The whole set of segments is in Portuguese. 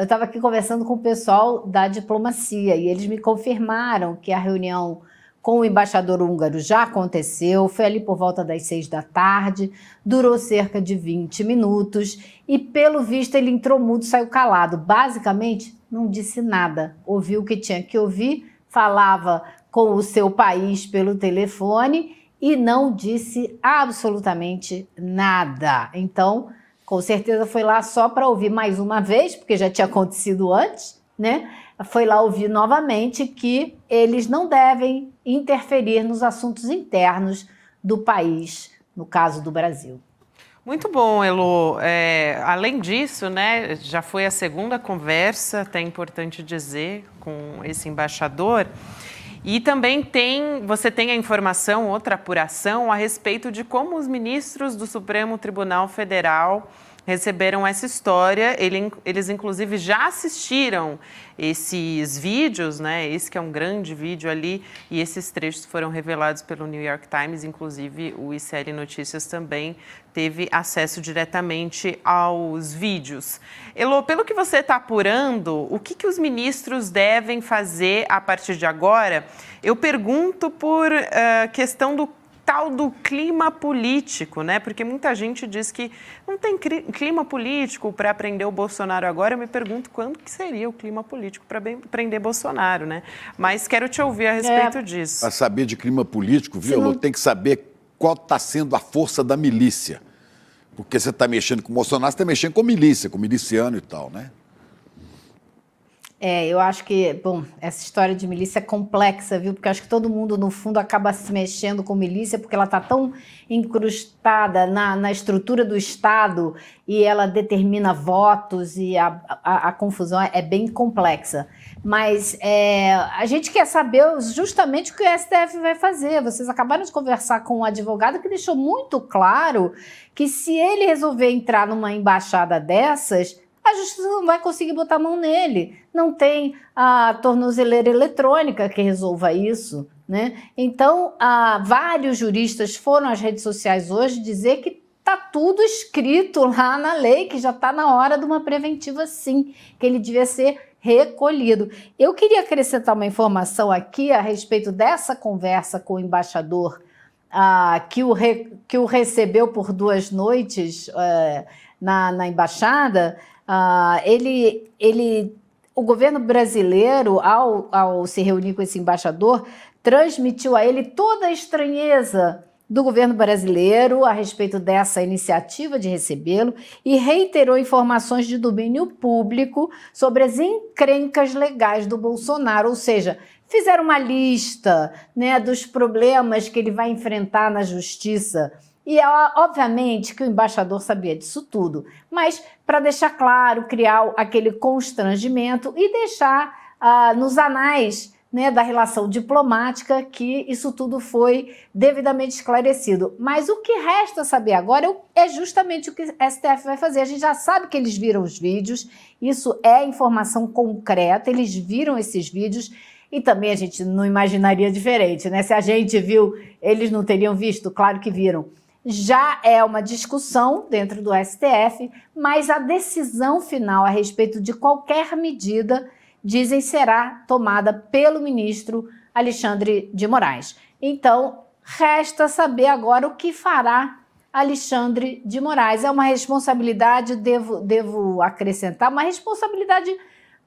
eu estava aqui conversando com o pessoal da diplomacia e eles me confirmaram que a reunião com o embaixador húngaro já aconteceu, foi ali por volta das seis da tarde, durou cerca de 20 minutos e, pelo visto, ele entrou mudo, saiu calado. Basicamente, não disse nada, ouviu o que tinha que ouvir, falava com o seu país pelo telefone e não disse absolutamente nada. Então, com certeza foi lá só para ouvir mais uma vez, porque já tinha acontecido antes, né? Foi lá ouvir novamente que eles não devem interferir nos assuntos internos do país, no caso do Brasil. Muito bom, Elo. É, além disso, né, já foi a segunda conversa, até é importante dizer, com esse embaixador. E também tem, você tem a informação, outra apuração, a respeito de como os ministros do Supremo Tribunal Federal receberam essa história. Ele, eles, inclusive, já assistiram esses vídeos, né? Esse que é um grande vídeo ali, e esses trechos foram revelados pelo New York Times. Inclusive, o ICL Notícias também teve acesso diretamente aos vídeos. Elô, pelo que você está apurando, o que, que os ministros devem fazer a partir de agora? Eu pergunto por uh, questão do tal do clima político, né? Porque muita gente diz que não tem clima político para prender o Bolsonaro agora. Eu me pergunto quando que seria o clima político para prender Bolsonaro, né? Mas quero te ouvir a respeito é. disso. Para saber de clima político, viu, não... tem que saber qual está sendo a força da milícia. Porque você está mexendo com o Bolsonaro, você está mexendo com milícia, com miliciano e tal, né? É, eu acho que, bom, essa história de milícia é complexa, viu? Porque acho que todo mundo, no fundo, acaba se mexendo com milícia porque ela está tão incrustada na, na estrutura do Estado e ela determina votos e a, a, a confusão é, é, bem complexa. Mas é, a gente quer saber justamente o que o STF vai fazer. Vocês acabaram de conversar com um advogado que deixou muito claro que se ele resolver entrar numa embaixada dessas a justiça não vai conseguir botar a mão nele. Não tem a tornozeleira eletrônica que resolva isso. Né? Então, vários juristas foram às redes sociais hoje dizer que está tudo escrito lá na lei, que já está na hora de uma preventiva sim, que ele devia ser recolhido. Eu queria acrescentar uma informação aqui a respeito dessa conversa com o embaixador ah, que, o re, que o recebeu por duas noites eh, na, na embaixada. Ah, ele, ele, o governo brasileiro, ao, ao se reunir com esse embaixador, transmitiu a ele toda a estranheza do governo brasileiro a respeito dessa iniciativa de recebê-lo e reiterou informações de domínio público sobre as encrencas legais do Bolsonaro, ou seja, fizeram uma lista né, dos problemas que ele vai enfrentar na justiça e obviamente que o embaixador sabia disso tudo, mas para deixar claro, criar aquele constrangimento e deixar ah, nos anais né, da relação diplomática que isso tudo foi devidamente esclarecido. Mas o que resta saber agora é, é justamente o que o STF vai fazer. A gente já sabe que eles viram os vídeos, isso é informação concreta, eles viram esses vídeos. E também a gente não imaginaria diferente, né? Se a gente viu, eles não teriam visto, claro que viram já é uma discussão dentro do STF, mas a decisão final a respeito de qualquer medida, dizem, será tomada pelo ministro Alexandre de Moraes. Então, resta saber agora o que fará Alexandre de Moraes. É uma responsabilidade, devo, devo acrescentar, uma responsabilidade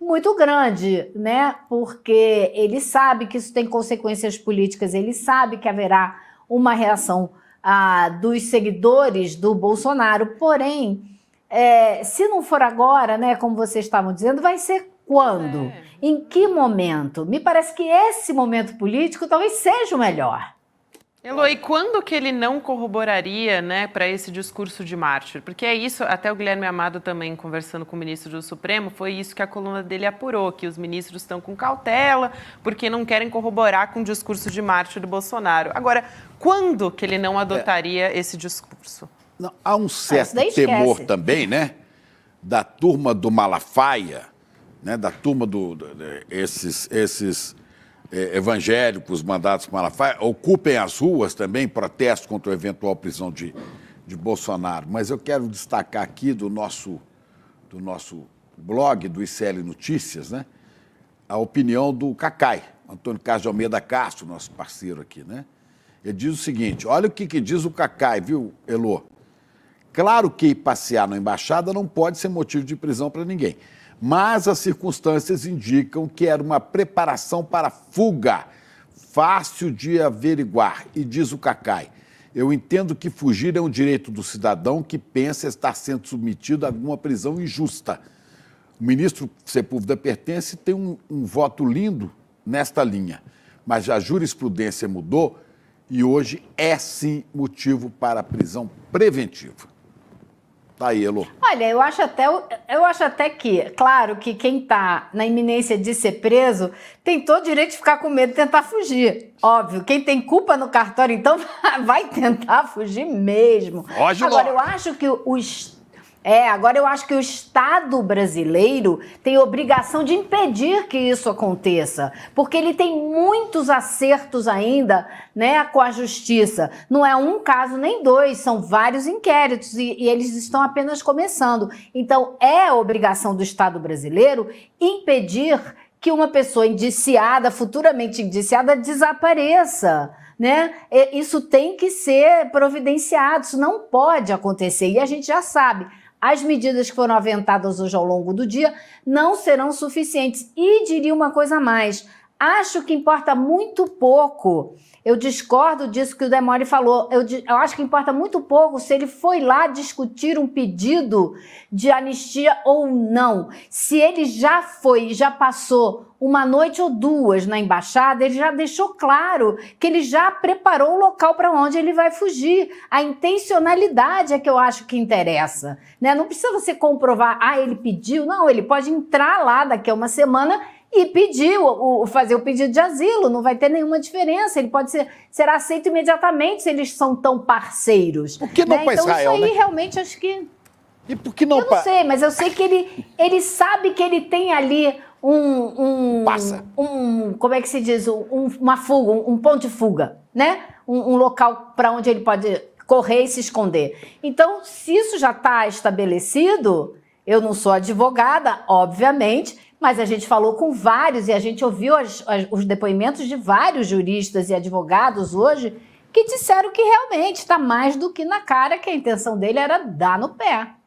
muito grande, né? Porque ele sabe que isso tem consequências políticas, ele sabe que haverá uma reação política ah, dos seguidores do Bolsonaro. Porém, é, se não for agora, né, como vocês estavam dizendo, vai ser quando? É. Em que momento? Me parece que esse momento político talvez seja o melhor. Eloy, quando que ele não corroboraria né, para esse discurso de mártir? Porque é isso, até o Guilherme Amado também, conversando com o ministro do Supremo, foi isso que a coluna dele apurou, que os ministros estão com cautela, porque não querem corroborar com o discurso de mártir do Bolsonaro. Agora, quando que ele não é. adotaria é. esse discurso? Não, há um ah, certo ah, temor também, né? Da turma do Malafaia, né, da turma do, do, do esses, esses é, evangélicos mandados para Malafaia ocupem as ruas também, protesto contra a eventual prisão de, de Bolsonaro. Mas eu quero destacar aqui do nosso, do nosso blog, do ICL Notícias, né, a opinião do Cacai, Antônio Carlos de Almeida Castro, nosso parceiro aqui. Né? Ele diz o seguinte: olha o que, que diz o Cacai, viu, Elô? Claro que passear na embaixada não pode ser motivo de prisão para ninguém mas as circunstâncias indicam que era uma preparação para fuga, fácil de averiguar, e diz o Cacai. Eu entendo que fugir é um direito do cidadão que pensa estar sendo submetido a alguma prisão injusta. O ministro Sepúlveda pertence tem um, um voto lindo nesta linha, mas a jurisprudência mudou e hoje é sim motivo para prisão preventiva. Tá aí, Elô. Olha, eu acho, até, eu acho até que, claro, que quem tá na iminência de ser preso tem todo o direito de ficar com medo de tentar fugir. Óbvio. Quem tem culpa no cartório, então, vai tentar fugir mesmo. Agora, eu acho que o Estado é, agora eu acho que o Estado brasileiro tem obrigação de impedir que isso aconteça, porque ele tem muitos acertos ainda, né, com a justiça. Não é um caso nem dois, são vários inquéritos e, e eles estão apenas começando. Então é obrigação do Estado brasileiro impedir que uma pessoa indiciada, futuramente indiciada, desapareça. Né? Isso tem que ser providenciado, isso não pode acontecer. E a gente já sabe, as medidas que foram aventadas hoje ao longo do dia não serão suficientes. E diria uma coisa a mais: Acho que importa muito pouco. Eu discordo disso que o Demore falou. Eu, eu, acho que importa muito pouco se ele foi lá discutir um pedido de anistia ou não. Se ele já foi, já passou uma noite ou duas na embaixada, ele já deixou claro que ele já preparou o local para onde ele vai fugir. A intencionalidade é que eu acho que interessa. Né? Não precisa você comprovar, ah, ele pediu. Não, ele pode entrar lá daqui a uma semana e pedir o, o, fazer o pedido de asilo, não vai ter nenhuma diferença. Ele pode ser será aceito imediatamente se eles são tão parceiros. Por que não né? para então, Israel? Isso aí né? realmente acho que e por que não? Eu não sei, mas eu sei que ele ele sabe que ele tem ali um um, Passa. um como é que se diz um, uma fuga, um, um ponto de fuga, né? um, um local para onde ele pode correr e se esconder. Então, se isso já está estabelecido, eu não sou advogada, obviamente, mas a gente falou com vários e a gente ouviu as, as, os depoimentos de vários juristas e advogados hoje que disseram que realmente está mais do que na cara que a intenção dele era dar no pé.